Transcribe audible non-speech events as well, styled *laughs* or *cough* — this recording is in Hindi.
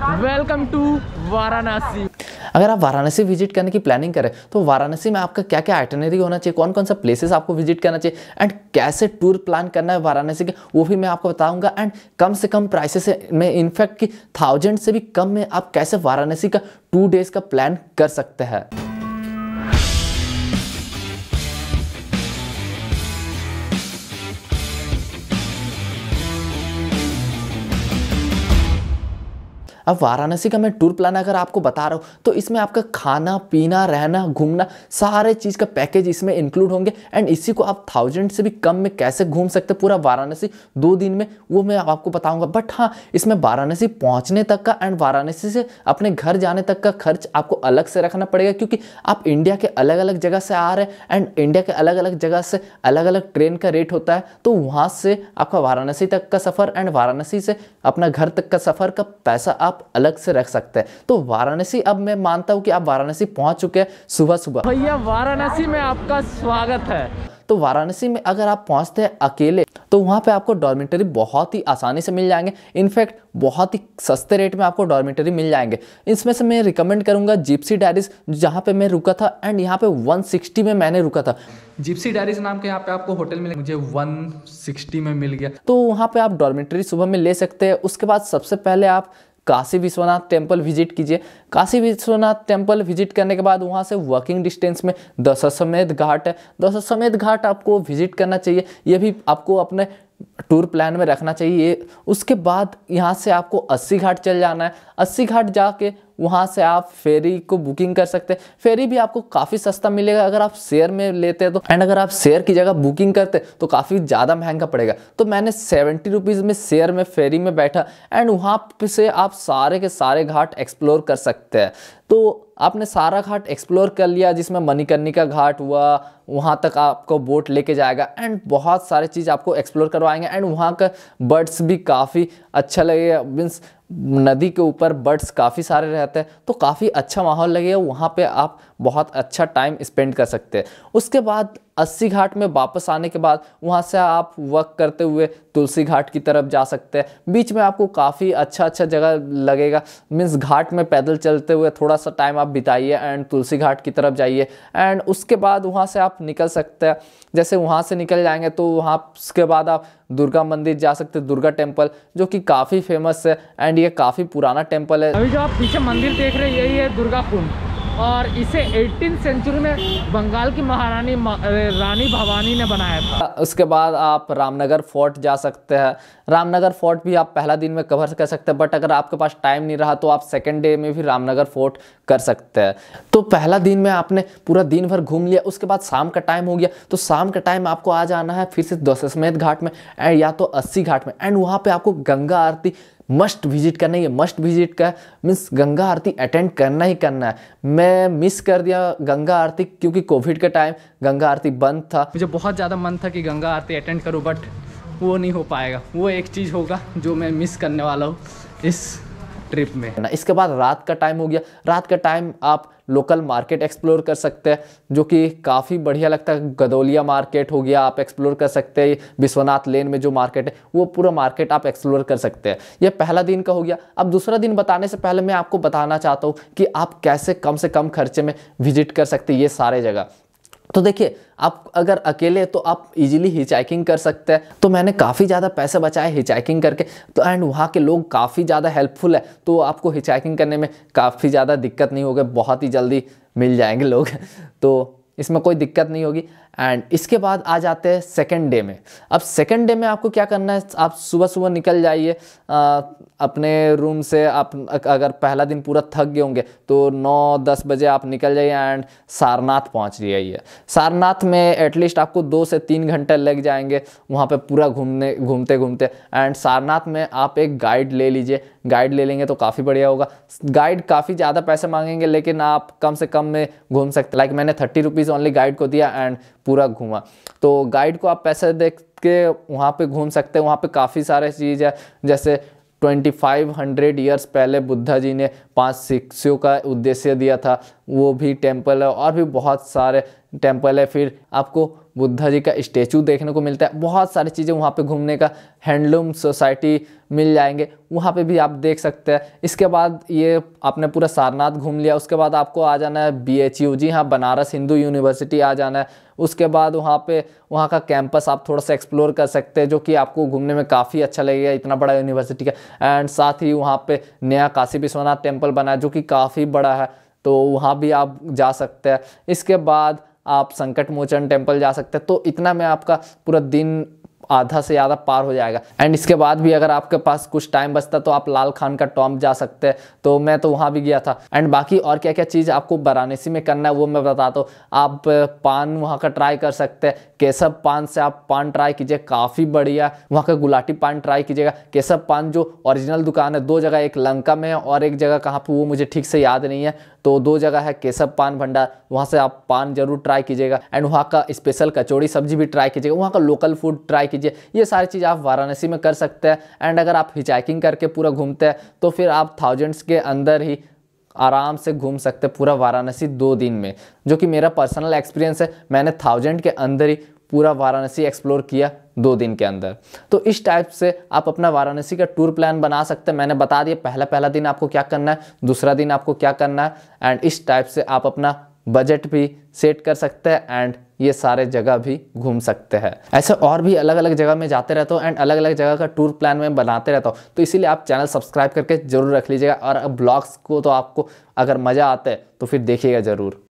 वेलकम टू वाराणसी अगर आप वाराणसी विजिट करने की प्लानिंग करें तो वाराणसी में आपका क्या क्या आइटनरी होना चाहिए कौन कौन सा प्लेसेस आपको विजिट करना चाहिए एंड कैसे टूर प्लान करना है वाराणसी के वो भी मैं आपको बताऊंगा एंड कम से कम प्राइसेस में इनफैक्ट कि थाउजेंड से भी कम में आप कैसे वाराणसी का टू डेज का प्लान कर सकते हैं अब वाराणसी का मैं टूर प्लान अगर आपको बता रहा हूँ तो इसमें आपका खाना पीना रहना घूमना सारे चीज़ का पैकेज इसमें इंक्लूड होंगे एंड इसी को आप थाउजेंड से भी कम में कैसे घूम सकते पूरा वाराणसी दो दिन में वो मैं आपको बताऊँगा बट हाँ इसमें वाराणसी पहुँचने तक का एंड वाराणसी से अपने घर जाने तक का खर्च आपको अलग से रखना पड़ेगा क्योंकि आप इंडिया के अलग अलग जगह से आ रहे हैं एंड इंडिया के अलग अलग जगह से अलग अलग ट्रेन का रेट होता है तो वहाँ से आपका वाराणसी तक का सफ़र एंड वाराणसी से अपना घर तक का सफ़र का पैसा आप आप अलग से रख सकते हैं तो वाराणसी अब मैं मानता हूँ कि आप वाराणसी पहुंच चुके हैं सुबह सुबह भैया वाराणसी में आपका स्वागत है तो वाराणसी में अगर आप पहुंचते हैं अकेले तो वहाँ पे आपको डॉर्मेटरी बहुत ही आसानी से मिल जाएंगे इनफैक्ट बहुत ही सस्ते रेट में आपको डॉर्मेटरी मिल जाएंगे इसमें से मैं रिकमेंड करूँगा जिप्सी डायरीज जहाँ पे मैं रुका था एंड यहाँ पे 160 में मैंने रुका था जिप्सी डायरीज नाम के यहाँ पे आपको होटल मिले मुझे वन में मिल गया तो वहाँ पर आप डॉर्मेटरी सुबह में ले सकते हैं उसके बाद सबसे पहले आप काशी विश्वनाथ टेम्पल विजिट कीजिए काशी विश्वनाथ टेम्पल विजिट करने के बाद वहाँ से वॉकिंग डिस्टेंस में दशाश्वमेध घाट है दशाश्वमेध घाट आपको विजिट करना चाहिए ये भी आपको अपने टूर प्लान में रखना चाहिए उसके बाद यहाँ से आपको अस्सी घाट चल जाना है अस्सी घाट जाके वहाँ से आप फेरी को बुकिंग कर सकते हैं फेरी भी आपको काफ़ी सस्ता मिलेगा अगर आप शेयर में लेते हैं तो एंड अगर आप शेयर की जगह बुकिंग करते तो काफ़ी ज़्यादा महंगा पड़ेगा तो मैंने सेवेंटी रुपीज़ में शेयर में फेरी में बैठा एंड वहाँ से आप सारे के सारे घाट एक्सप्लोर कर सकते हैं तो आपने सारा घाट एक्सप्लोर कर लिया जिसमें मणिकर्णिका घाट हुआ वहाँ तक आपको बोट लेके जाएगा एंड बहुत सारे चीज़ आपको एक्सप्लोर करवाएंगे एंड वहाँ का बर्ड्स भी काफ़ी अच्छा लगेगा मीन्स नदी के ऊपर बर्ड्स काफ़ी सारे रहते हैं तो काफ़ी अच्छा माहौल लगेगा वहाँ पे आप बहुत अच्छा टाइम स्पेंड कर सकते हैं उसके बाद अस्सी घाट में वापस आने के बाद वहाँ से आप वक करते हुए तुलसी घाट की तरफ जा सकते हैं बीच में आपको काफ़ी अच्छा अच्छा जगह लगेगा मीन्स घाट में पैदल चलते हुए थोड़ा सा टाइम आप बिताइए एंड तुलसी घाट की तरफ जाइए एंड उसके बाद वहाँ से आप निकल सकते हैं जैसे वहाँ से निकल जाएंगे तो वहाँ उसके बाद आप दुर्गा मंदिर जा सकते हैं दुर्गा टेम्पल जो कि काफ़ी फेमस है एंड ये काफ़ी पुराना टेम्पल है अभी जो आप पीछे मंदिर देख रहे हैं यही है दुर्गा कुंड और इसे 18 सेंचुरी में बंगाल की महारानी रानी भवानी ने बनाया था उसके बाद आप रामनगर फोर्ट जा सकते हैं रामनगर फोर्ट भी आप पहला दिन में कवर कर सकते हैं बट अगर आपके पास टाइम नहीं रहा तो आप सेकेंड डे में भी रामनगर फोर्ट कर सकते हैं तो पहला दिन में आपने पूरा दिन भर घूम लिया उसके बाद शाम का टाइम हो गया तो शाम का टाइम आपको आ जाना है फिर से दशमेध घाट में या तो अस्सी घाट में एंड वहाँ पर आपको गंगा आरती मस्ट विजिट करना ही है मस्ट विजिट का मीन्स गंगा आरती अटेंड करना ही करना है मैं मिस कर दिया गंगा आरती क्योंकि कोविड का टाइम गंगा आरती बंद था मुझे बहुत ज़्यादा मन था कि गंगा आरती अटेंड करूँ बट वो नहीं हो पाएगा वो एक चीज़ होगा जो मैं मिस करने वाला हूँ इस ट्रिप में ना इसके बाद रात का टाइम हो गया रात का टाइम आप लोकल मार्केट एक्सप्लोर कर सकते हैं जो कि काफ़ी बढ़िया लगता है गदौलिया मार्केट हो गया आप एक्सप्लोर कर सकते हैं विश्वनाथ लेन में जो मार्केट है वो पूरा मार्केट आप एक्सप्लोर कर सकते हैं यह पहला दिन का हो गया अब दूसरा दिन बताने से पहले मैं आपको बताना चाहता हूँ कि आप कैसे कम से कम खर्चे में विजिट कर सकते ये सारे जगह तो देखिए आप अगर अकेले तो आप इजीली हिचाइकिंग कर सकते हैं तो मैंने काफ़ी ज़्यादा पैसे बचाए हिचाइकिंग करके तो एंड वहाँ के लोग काफ़ी ज़्यादा हेल्पफुल है तो आपको हिचाइकिंग करने में काफ़ी ज़्यादा दिक्कत नहीं होगी बहुत ही जल्दी मिल जाएंगे लोग *laughs* तो इसमें कोई दिक्कत नहीं होगी एंड इसके बाद आ जाते हैं सेकेंड डे में अब सेकेंड डे में आपको क्या करना है आप सुबह सुबह निकल जाइए अपने रूम से आप अगर पहला दिन पूरा थक गए होंगे तो नौ दस बजे आप निकल जाइए एंड सारनाथ पहुँच जाइए सारनाथ में एटलीस्ट आपको दो से तीन घंटे लग जाएंगे वहाँ पर पूरा घूमने घूमते घूमते एंड सारनाथ में आप एक गाइड ले लीजिए गाइड ले लेंगे तो काफ़ी बढ़िया होगा गाइड काफ़ी ज़्यादा पैसे मांगेंगे लेकिन आप कम से कम में घूम सकते लाइक मैंने थर्टी रुपीज़ ओनली गाइड को दिया एंड पूरा घूमा तो गाइड को आप पैसे देख के वहाँ पे घूम सकते हैं वहाँ पे काफ़ी सारे चीज़ है जैसे 2500 ईयर्स पहले बुद्धा जी ने पांच शिक्षियों का उद्देश्य दिया था वो भी टेम्पल है और भी बहुत सारे टेम्पल है फिर आपको बुद्धा जी का स्टेचू देखने को मिलता है बहुत सारी चीज़ें वहाँ पे घूमने का हैंडलूम सोसाइटी मिल जाएंगे वहाँ पे भी आप देख सकते हैं इसके बाद ये आपने पूरा सारनाथ घूम लिया उसके बाद आपको आ जाना है बी एच यू जी हाँ बनारस हिंदू यूनिवर्सिटी आ जाना है उसके बाद वहाँ पे वहाँ का कैंपस आप थोड़ा सा एक्सप्लोर कर सकते हैं जो कि आपको घूमने में काफ़ी अच्छा लगेगा इतना बड़ा यूनिवर्सिटी का एंड साथ ही वहाँ पर नया काशी विश्वनाथ टेम्पल बना है जो कि काफ़ी बड़ा है तो वहाँ भी आप जा सकते हैं इसके बाद आप संकट मोचन टेम्पल जा सकते हैं तो इतना मैं आपका पूरा दिन आधा से ज़्यादा पार हो जाएगा एंड इसके बाद भी अगर आपके पास कुछ टाइम बचता तो आप लाल खान का टॉम्प जा सकते हैं तो मैं तो वहाँ भी गया था एंड बाकी और क्या क्या चीज़ आपको वाराणसी में करना है वो मैं बताता हूँ आप पान वहाँ का ट्राई कर सकते हैं केसव पान से आप पान ट्राई कीजिए काफ़ी बढ़िया वहाँ का गुलाटी पान ट्राई कीजिएगा केसव पान जो ओरिजिनल दुकान है दो जगह एक लंका में है और एक जगह कहाँ पर वो मुझे ठीक से याद नहीं है तो दो जगह है केसव पान भंडार वहाँ से आप पान जरूर ट्राई कीजिएगा एंड वहाँ का स्पेशल कचौड़ी सब्जी भी ट्राई कीजिएगा वहाँ का लोकल फूड ट्राई कीजिए कीजिए ये सारी चीज़ आप वाराणसी में कर सकते हैं एंड अगर आप हिचाइकिंग करके पूरा घूमते हैं तो फिर आप थाउजेंड्स के अंदर ही आराम से घूम सकते पूरा वाराणसी दो दिन में जो कि मेरा पर्सनल एक्सपीरियंस है मैंने थाउजेंड के अंदर ही पूरा वाराणसी एक्सप्लोर किया दो दिन के अंदर तो इस टाइप से आप अपना वाराणसी का टूर प्लान बना सकते हैं मैंने बता दिया पहला पहला दिन आपको क्या करना है दूसरा दिन आपको क्या करना है एंड इस टाइप से आप अपना बजट भी सेट कर सकते हैं एंड ये सारे जगह भी घूम सकते हैं ऐसे और भी अलग अलग जगह में जाते रहता हूँ एंड अलग अलग जगह का टूर प्लान में बनाते रहता हूँ तो इसीलिए आप चैनल सब्सक्राइब करके जरूर रख लीजिएगा और ब्लॉग्स को तो आपको अगर मज़ा आता है तो फिर देखिएगा ज़रूर